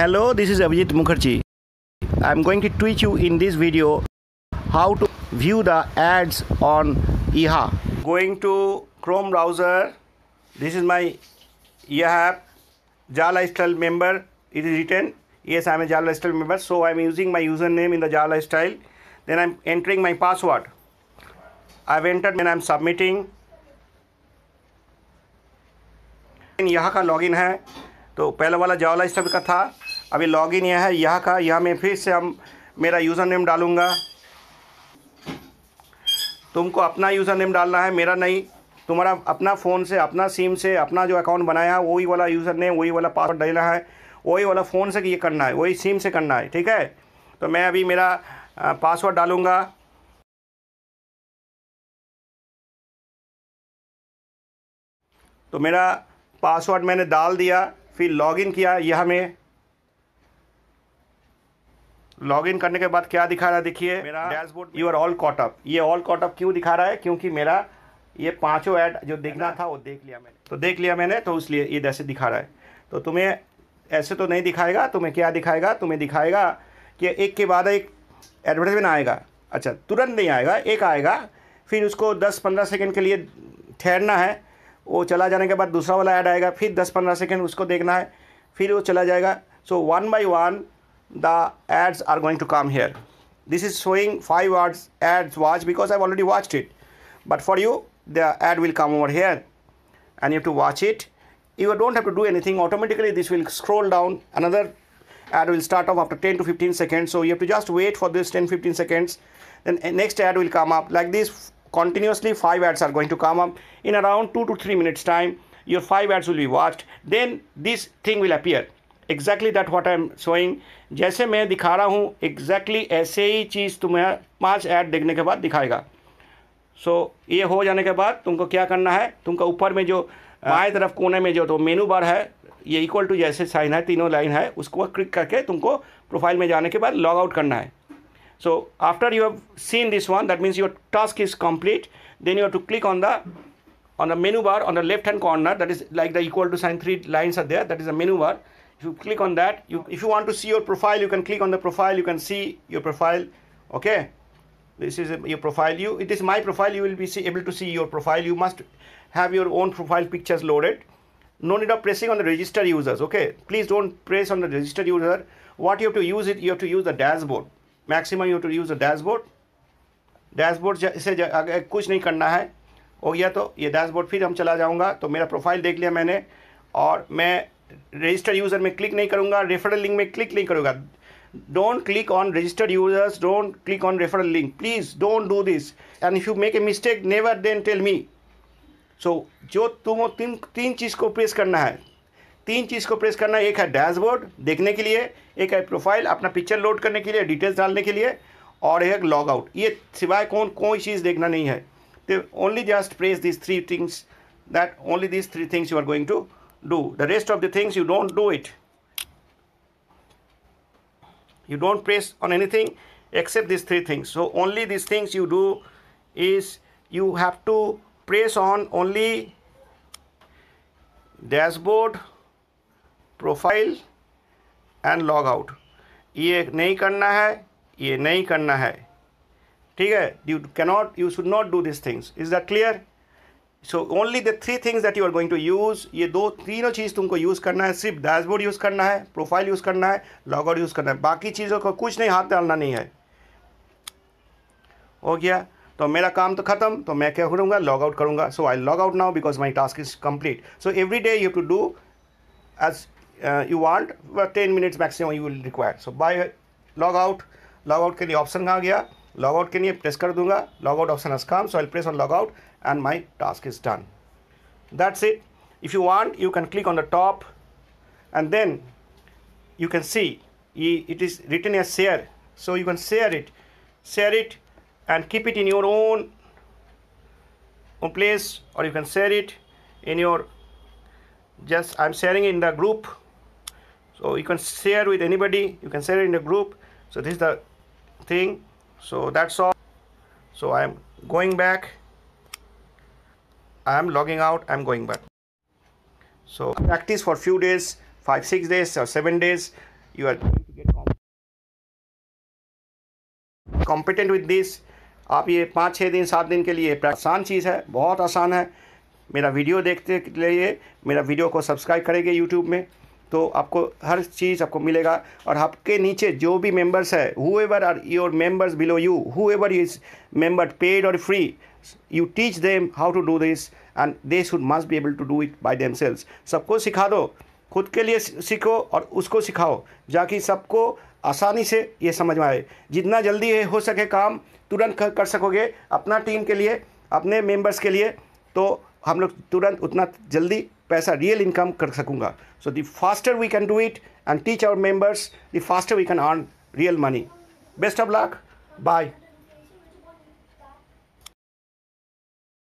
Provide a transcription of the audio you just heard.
Hello, this is Abhijit Mukherjee. I'm going to teach you in this video how to view the ads on EHA. Going to Chrome browser. This is my EHA app. Jar Lifestyle member. It is written. Yes, I'm a Jar Lifestyle member. So I'm using my username in the Jar Lifestyle. Then I'm entering my password. I've entered when I'm submitting. यहाँ का login है तो पहला वाला Jawla stub का था अभी login यह है यहाँ का यहाँ में फिर से हम मेरा यूज़र नेम डालूँगा तुमको अपना यूज़र नेम डालना है मेरा नहीं तुम्हारा अपना फ़ोन से अपना सिम से अपना जो अकाउंट बनाया है वही वाला यूज़र नेम वही वाला पासवर्ड डालना है वही वाला फ़ोन से ये करना है वही सिम से करना है ठीक है तो मैं अभी मेरा पासवर्ड डालूँगा तो मेरा पासवर्ड मैंने डाल दिया फिर लॉगिन किया यह मैं लॉग इन करने के बाद क्या दिखा रहा है देखिए मेरा dashboard you are all caught up ये ऑल कॉटअप क्यों दिखा रहा है क्योंकि मेरा ये पांचों ऐड जो देखना था वो देख लिया मैंने तो देख लिया मैंने तो इसलिए ये जैसे दिखा रहा है तो तुम्हें ऐसे तो नहीं दिखाएगा तुम्हें क्या दिखाएगा तुम्हें दिखाएगा कि एक के बाद एक एडवर्टाइजमेंट आएगा अच्छा तुरंत नहीं आएगा एक आएगा फिर उसको दस पंद्रह सेकेंड के लिए ठहरना है वो चला जाने के बाद दूसरा वाला ऐड आएगा फिर दस पंद्रह सेकेंड उसको देखना है फिर वो चला जाएगा so one by one the ads are going to come here this is showing 5 ads ads watch because I've already watched it but for you the ad will come over here and you have to watch it you don't have to do anything automatically this will scroll down another ad will start off after 10 to 15 seconds so you have to just wait for this 10 15 seconds then eh, next ad will come up like this continuously 5 ads are going to come up in around 2 to 3 minutes time your 5 ads will be watched then this thing will appear exactly that what I am showing जैसे मैं दिखा रहा हूँ exactly ऐसे ही चीज़ तुम्हें पांच add देखने के बाद दिखाएगा सो so, ये हो जाने के बाद तुमको क्या करना है तुमको ऊपर में जो हाँ। बाएं तरफ कोने में जो तो मेनू बार है ये इक्वल टू जैसे साइन है तीनों लाइन है उसको क्लिक करके तुमको प्रोफाइल में जाने के बाद लॉग आउट करना है so after you have seen this one that means your task is complete then you have to click on the on the menu bar on the left hand corner that is like the equal to sign three lines are there that is a menu bar if you click on that you if you want to see your profile you can click on the profile you can see your profile okay this is your profile you it is my profile you will be see, able to see your profile you must have your own profile pictures loaded no need of pressing on the register users okay please don't press on the register user what you have to use it you have to use the dashboard maximum you have to use the dashboard dashboard से अगर कुछ नहीं करना है हो गया तो ये डैशबोर्ड फिर हम चला जाऊंगा तो मेरा प्रोफाइल देख लिया मैंने और मैं रजिस्टर्ड यूज़र में क्लिक नहीं करूंगा रेफरल लिंक में क्लिक नहीं करूंगा don't click on registered users don't click on referral link please don't do this and if you make a mistake never then tell me so जो तुम तीन तीन चीज़ को प्रेस करना है तीन चीज़ को प्रेस करना है एक है डैशबोर्ड देखने के लिए एक है प्रोफाइल अपना पिक्चर लोड करने के लिए डिटेल्स डालने के लिए और एक लॉग आउट ये सिवाय कौन कोई चीज़ देखना नहीं है only just press this three things that only this three things you are going to do. The rest of the things you don't do it. You don't press on anything except these three things. So only these things you do is you have to press on only dashboard, profile, and logout. Out ये नहीं करना है ये नहीं करना है ठीक you cannot, you should not do these things. Is that clear? So only the three things that you are going to use ये दो तीनों चीज़ तुमको यूज़ करना है सिर्फ डैशबोर्ड यूज़ करना है प्रोफाइल यूज़ करना है लॉग आउट यूज़ करना है बाकी चीज़ों को कुछ नहीं हाथ डालना नहीं है हो गया तो मेरा काम तो खत्म तो मैं क्या करूँगा लॉग आउट करूँगा so I log out now because my task is complete so every day you to do as you want ten minutes maximum you will require so bye log out log out के लिए option कहाँ गया log out के लिए press कर दूंगा log out option as काम so I press on log out and my task is done. That's it. If you want, you can click on the top and then you can see it is written as share. So you can share it, share it and keep it in your own, own place or you can share it in your, just I'm sharing in the group. So you can share with anybody, you can share it in the group. So this is the thing. So that's all. So I'm going back I am logging out I'm going back so practice for few days five six days or seven days you are going to get competent, competent with this आप ये पाँच छः दिन सात दिन के लिए आसान चीज़ है बहुत आसान है मेरा वीडियो देखते रहिए मेरा वीडियो को सब्सक्राइब करेंगे यूट्यूब में तो आपको हर चीज़ आपको मिलेगा और आपके नीचे जो भी मेंबर्स है whoever are your members below you whoever is member paid और free you teach them how to do this and they should must be able to do it by themselves सबको सिखा दो खुद के लिए सीखो और उसको सिखाओ जाकि सबको आसानी से ये समझ में आए जितना जल्दी हो सके काम तुरंत कर सकोगे अपना टीम के लिए अपने मेंबर्स के लिए तो हम लोग तुरंत उतना जल्दी paisa real income kar sakunga so the faster we can do it and teach our members the faster we can earn real money best of luck bye